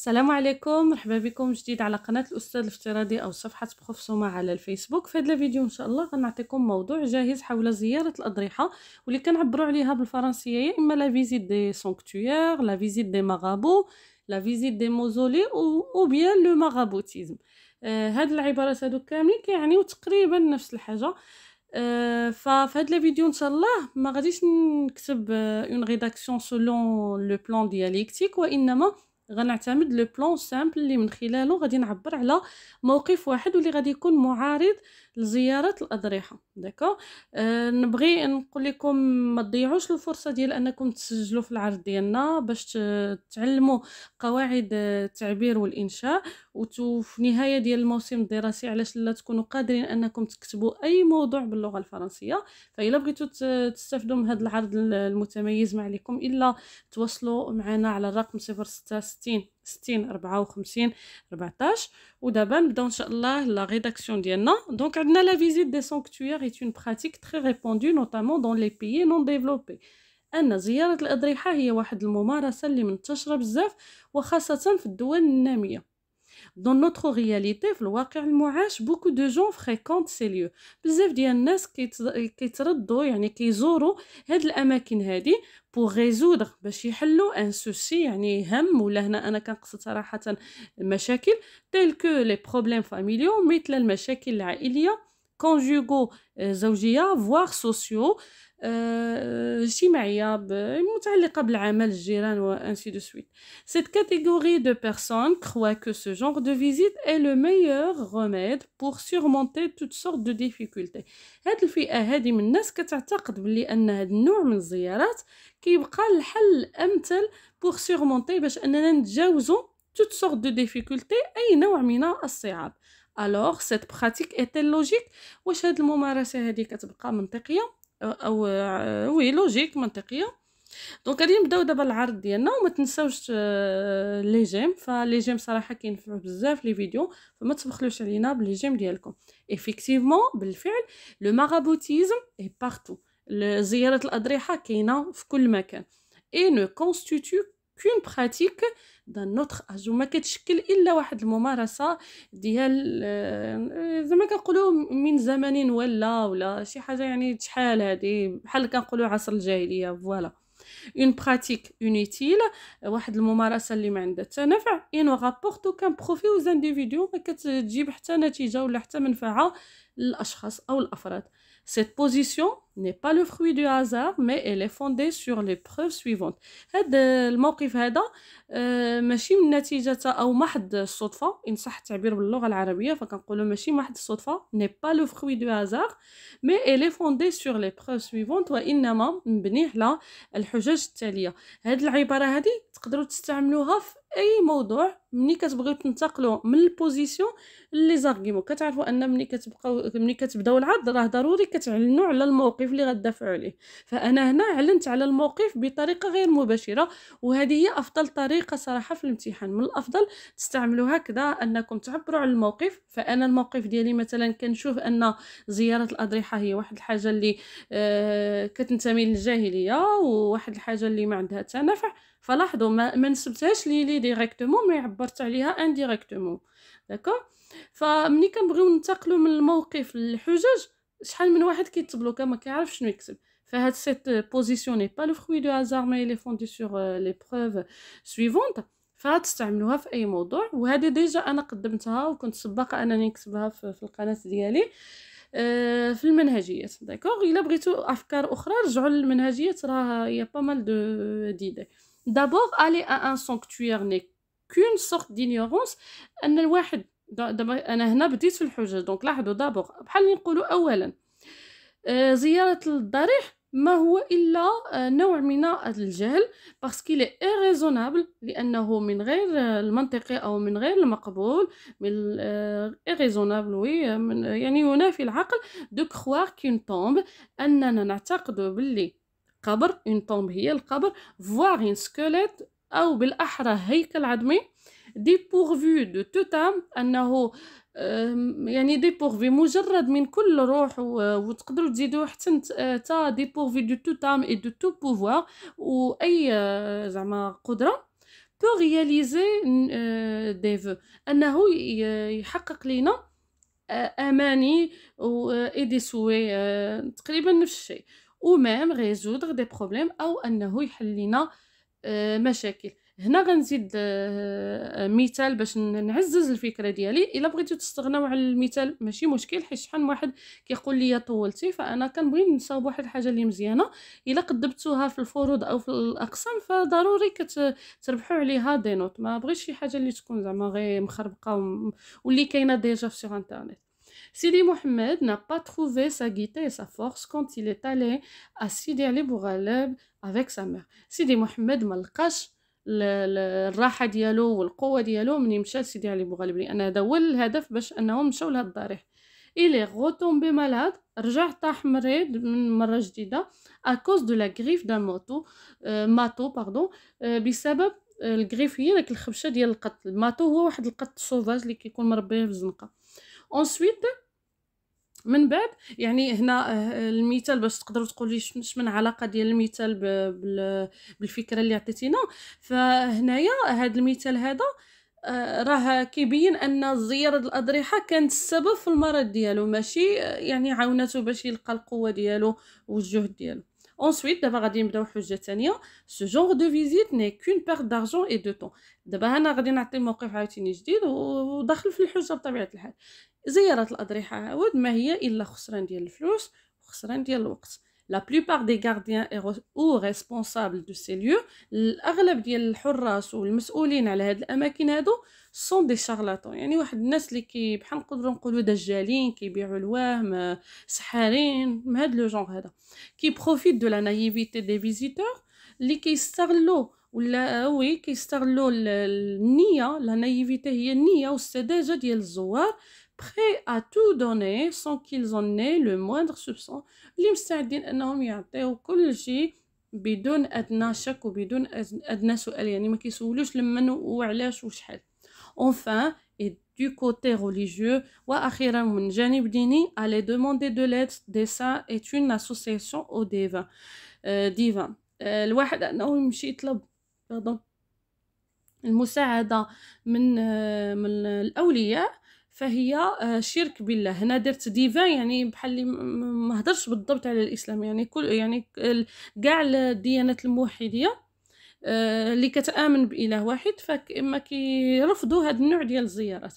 السلام عليكم مرحبا بكم جديد على قناه الاستاذ الافتراضي او صفحه بروفسوما على الفيسبوك في هذا الفيديو ان شاء الله غنعطيكم موضوع جاهز حول زياره الاضرحه واللي كنعبروا عليها بالفرنسيه يا اما لا فيزيت دي سونكتوير لا فيزيت دي مغابو لا فيزيت دي موزولي او بيان لو مغابوتيزم آه، هاد العبارات هادو كاملين كيعنيو تقريبا نفس الحاجه آه، ففي هذا الفيديو ان شاء الله ما غاديش نكتب اون ريداكسيون سولون لو بلان ديالكتيك وانما غنعتمد لو بلون سامبل اللي من خلاله غادي نعبر على موقف واحد واللي غادي يكون معارض لزياره الاضرحه داكو أه نبغي نقول لكم ما تضيعوش الفرصه ديال انكم تسجلوا في العرض ديالنا باش تعلموا قواعد التعبير والانشاء وفي نهايه ديال الموسم الدراسي علاش لا تكونوا قادرين انكم تكتبوا اي موضوع باللغه الفرنسيه فإلا بغيتوا تستافدوا من هذا العرض المتميز ما عليكم الا تواصلوا معنا على الرقم 066 ستين ربعة وخمسين ربعتاش ودابا نبداو ان شاء الله لا ريداكسيون ديالنا دونك عندنا لا فيزيت دي سانكتويير ايت اون براتيك تري ريبوندو نوتامون دون لي بيي نون ديفلوبي ان زياره الاضرحه هي واحد الممارسه اللي منتشره بزاف وخاصه في الدول الناميه دون نوتخ غياليتي في الواقع المعاش, بوكو دو جون فريكونت سي ليو بزاف ديال الناس كيتردوا يعني كيزوروا هاد الاماكن هادي بو غيزودغ باش يحلوا ان سوسي يعني هم ولا هنا انا كنقصد صراحه المشاكل تيل كو لي بروبليم فاميليو مثل المشاكل العائليه كونجوغو زوجيه فواغ سوسيو اجتماعيه متعلقه بالعمل الجيران وانسي دو سويت سيت catégorie دو بيرسون كخوا كو سو جونغ دو فيزيت اي لو ميور غوميد pour سيغمونتي توت سورت دو ديفيكولتي هاد الفئه هادي من الناس كتعتقد بلي ان هاد النوع من الزيارات كيبقى الحل الامثل pour سيغمونتي باش اننا نتجاوزو توت سورت دو ديفيكولتي اي نوع من الصعاب الوغ سيت براتيك ايتي لوجيك واش هاد الممارسه هذه كتبقى منطقيه او وي لوجيك منطقيه دونك غادي نبداو دابا العرض ديالنا وما تنساوش لي جيم فلي جيم صراحه كينفعوا بزاف لي فيديو فما تبخلوش علينا بلي جيم ديالكم ايفيكتيفمون بالفعل لو ماغابوتيزم اي بارتو زياره الاضرحه كاينه في كل مكان اي نو كونستيتيو اوكين براتيك دان نوتر اج وما كتشكل الا واحد الممارسه ديال زعما كنقولوا من زمن ولا ولا شي حاجه يعني شحال هذه بحال كنقولوا عصر الجاهليه فوالا اون براتيك اونيتيل واحد الممارسه اللي ما عندها حتى نفع ان رابورت او كان بروفي او انديفيديو ما كتجيب حتى نتيجه ولا حتى منفعه للاشخاص او الافراد سيت بوزيسيون n'est pas le fruit du hasard mais elle est fondée sur les preuves suivantes هذا الموقف هذا آه، ماشي من نتيجة أو محض الصدفة إن صح التعبير باللغة العربية فكنقولوا ماشي محض الصدفة n'est pas le fruit du hasard mais elle est fondée sur les preuves suivantes وإنما مبني على الحجج التالية هذه العبارة هذه تقدروا تستعملوها في اي موضوع ملي كتبغيو تنتقلوا من البوزيسيون لي زارغيمون كتعرفوا ان ملي كتبقاو ملي كتبداو العرض راه ضروري كتعلنوا على الموقف الموقف اللي غدافعوا عليه فانا هنا علنت على الموقف بطريقه غير مباشره وهذه هي افضل طريقه صراحه في الامتحان من الافضل تستعملوا هكذا انكم تعبروا على الموقف فانا الموقف ديالي مثلا كنشوف ان زياره الاضرحه هي واحد الحاجه اللي آه كتنتمي للجاهليه وواحد الحاجه اللي ما عندها تنافع فلاحظوا ما, ما نسبتهاش لي لي ديريكتومون مي عبرت عليها انديريكتومون داكو فملي كنبغيو ننتقلوا من الموقف للحجج شحال من واحد كيتبلوكا ما كيعرفش شنو يكتب فهاد سيت بوزيسيوني با لو فروي دو هازار مي لي فوندي سور لي بروف سويفونت فهاد تستعملوها في اي موضوع وهذه ديجا انا قدمتها وكنت سباقه انني نكتبها في, القناه ديالي آه، في المنهجيات داكوغ الا بغيتو افكار اخرى رجعوا للمنهجيات راه يا با مال دو ديدي دابور الي ان سونكتوير ني كون سورت دينيورونس ان الواحد دابا انا هنا بديت في الحجج دونك لاحظوا دابور بحال اللي نقولوا اولا آه، زياره الضريح ما هو الا آه، نوع من الجهل باسكو لي ايريزونابل لانه من غير المنطقي او من غير المقبول من آه ايريزونابل وي من يعني ينافي العقل دو كخوار كون طومب اننا نعتقد باللي قبر اون طومب هي القبر فوار ان سكوليت او بالاحرى هيكل عظمي ديبورفي دو توتام انه يعني ديبورفي مجرد من كل روح وتقدروا تزيدوا حتى آه، تا ديبورفي دو توتام اي دو تو بوفوار واي زعما قدره بو رياليزي دي فو انه يحقق لينا آه، اماني و اي دي سوي تقريبا نفس الشيء ومام ريزودغ دي بروبليم او انه يحل لنا آه، مشاكل هنا غنزيد آه، آه، مثال باش نعزز الفكره ديالي الا بغيتو تستغناو على المثال ماشي مشكل حيت شحال من واحد كيقول لي طولتي فانا كنبغي نصاوب واحد الحاجه اللي مزيانه الا قدبتوها في الفروض او في الاقسام فضروري كتربحوا عليها دي نوت ما بغيتش شي حاجه اللي تكون زعما غير مخربقه واللي كاينه ديجا في سيغ انترنيت سيدي محمد n'a pas trouvé sa gaieté et sa force quand il est allé à Sidi Ali Boughaleb avec sa mère. الراحه ديالو والقوه ديالو من مشى سيدي علي بوغالب لان هذا هو الهدف باش انهم مشاو لهاد الضريح الي غوتومبي مالاد رجع طاح مريض من مره جديده اكوز دو لا غريف دان موتو ماتو باردون آه، بسبب آه، الغريف هي داك الخبشه ديال القط الماتو هو واحد القط سوفاج اللي كيكون مربيه في الزنقه اونسويت من بعد يعني هنا آه، المثال باش تقدروا تقولوا لي شمن علاقه ديال المثال بالفكره اللي عطيتينا فهنايا هذا المثال هذا آه، راه كيبين ان زياره الاضرحه كانت السبب في المرض ديالو ماشي آه، يعني عاونته باش يلقى القوه ديالو والجهد ديالو اونسويت دابا غادي نبداو حجه ثانيه ce genre de visite n'est qu'une perte دارجون اي دو طون دابا انا غادي نعطي موقف عاوتاني جديد وداخل في الحجه بطبيعه الحال زياره الاضرحه عاود ما هي الا خسران ديال الفلوس وخسران ديال الوقت La plupart des gardiens et ou responsables de ces lieux, les aglomérations, les musolines, les émeutiers, sont des charlatans. Il y a une personne qui est capable de déjaler, qui fait de l'ouah, des saphirs, ces gens-là, qui profite de la naïveté des visiteurs, qui les charlent. ولا وي كيستغلوا النيه لا نايفيتي هي النيه والسذاجه ديال الزوار بري ا تو دوني سون qu'ils en aient لو moindre سوبسون اللي مستعدين انهم يعطيو كل شيء بدون ادنى شك وبدون ادنى سؤال يعني ما كيسولوش لمن وعلاش وشحال اونفا et du côté religieux واخيرا من جانب ديني aller demander de l'aide des saints est une association au divin euh, divin euh, الواحد انه يمشي يطلب دونك المساعده من من الاولياء فهي آه، شرك بالله هنا درت ديفان يعني بحال اللي ما هدرش بالضبط على الاسلام يعني كل يعني كاع الديانات الموحديه آه، اللي كتامن باله واحد فما كيرفضوا هذا النوع ديال الزيارات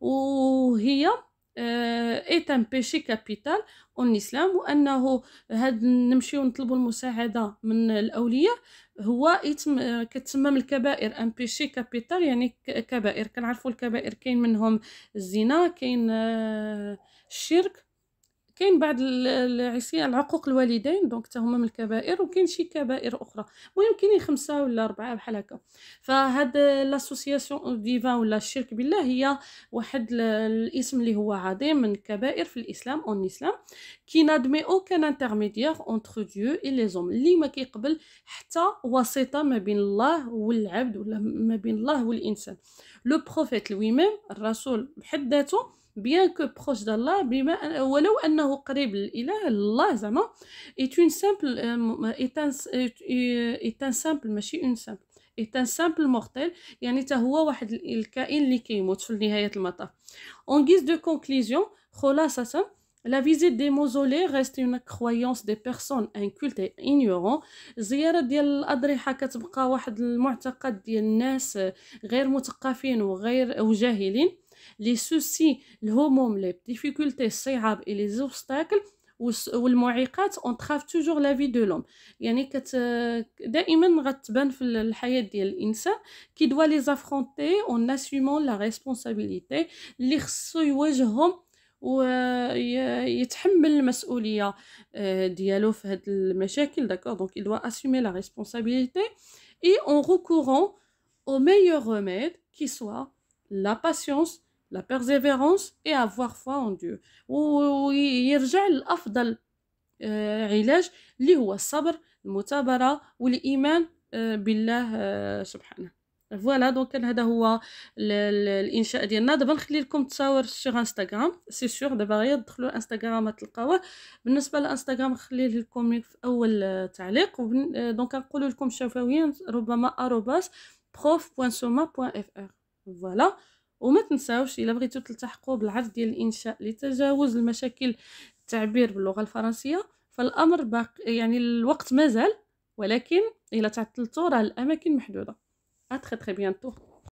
وهي est un péché capital en islam وانه هاد نمشيو نطلبوا المساعده من الاولياء هو يتم كتسمم الكبائر ان بيشي كابيتال يعني كبائر كنعرفوا الكبائر كاين منهم الزنا كاين آه، الشرك كاين بعض العصيان العقوق الوالدين دونك حتى هما من الكبائر وكاين شي كبائر اخرى المهم كاينين خمسه ولا اربعه بحال هكا فهاد لاسوسياسيون ديفا ولا الشرك بالله هي واحد الاسم اللي هو عظيم من الكبائر في الاسلام اون اسلام كي نادمي كان انترميديير اونتر ديو اي لي زوم اللي ما كيقبل حتى وسيطه ما بين الله والعبد ولا ما بين الله والانسان لو بروفيت لوي ميم الرسول بحد ذاته بيان كو بروش دالله بما ولو انه قريب للاله الله زعما ايت اون سامبل ايت ان سامبل ماشي اون سامبل ايت ان سامبل مورتيل يعني حتى هو واحد الكائن اللي كيموت في نهايه المطاف اون غيز دو كونكليزيون خلاصه La visite des mausolées reste une croyance des personnes incultes et ignorantes. زيارة ديال الأضرحة كتبقى واحد المعتقد ديال الناس غير مثقفين وغير وجاهلين. les soucis, les les difficultés, les et les obstacles ou les on entravent toujours la vie de l'homme. يعني دائما غتبان في qui doit les affronter en assumant la responsabilité خصو يواجههم euh, euh, euh, il doit assumer la responsabilité et en recourant au meilleur remède qui soit la patience لا بيرسيفيرونس اي افوار فوا اون ديو ويرجع لافضل علاج اللي هو الصبر المثابره والايمان آه، بالله آه، سبحانه فوالا دونك هذا هو الانشاء ديالنا دابا نخلي لكم تصاور سيغ انستغرام سي سيغ دابا غير دخلوا انستغرام تلقاوه بالنسبه لانستغرام نخليه لكم في اول آه، تعليق دونك نقول لكم شفويا ربما اروباس بروف بوان سوما بوان اف ار فوالا وما تنساوش الا بغيتو تلتحقوا بالعرض ديال الانشاء لتجاوز المشاكل التعبير باللغه الفرنسيه فالامر باقي يعني الوقت مازال ولكن الا تعطلتو راه الاماكن محدوده ا تري تري بيانتو